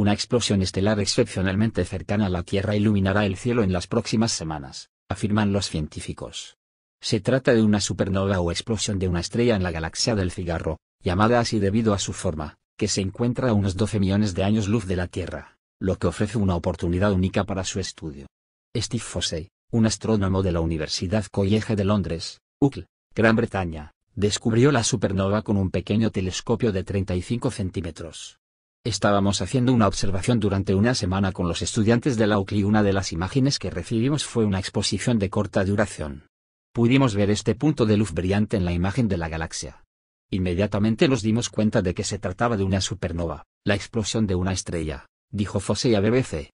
Una explosión estelar excepcionalmente cercana a la Tierra iluminará el cielo en las próximas semanas, afirman los científicos. Se trata de una supernova o explosión de una estrella en la galaxia del cigarro, llamada así debido a su forma, que se encuentra a unos 12 millones de años luz de la Tierra, lo que ofrece una oportunidad única para su estudio. Steve Fossey, un astrónomo de la Universidad College de Londres, UCL, Gran Bretaña, descubrió la supernova con un pequeño telescopio de 35 centímetros. Estábamos haciendo una observación durante una semana con los estudiantes de la UCLI una de las imágenes que recibimos fue una exposición de corta duración. Pudimos ver este punto de luz brillante en la imagen de la galaxia. Inmediatamente nos dimos cuenta de que se trataba de una supernova, la explosión de una estrella, dijo Fosse a BBC.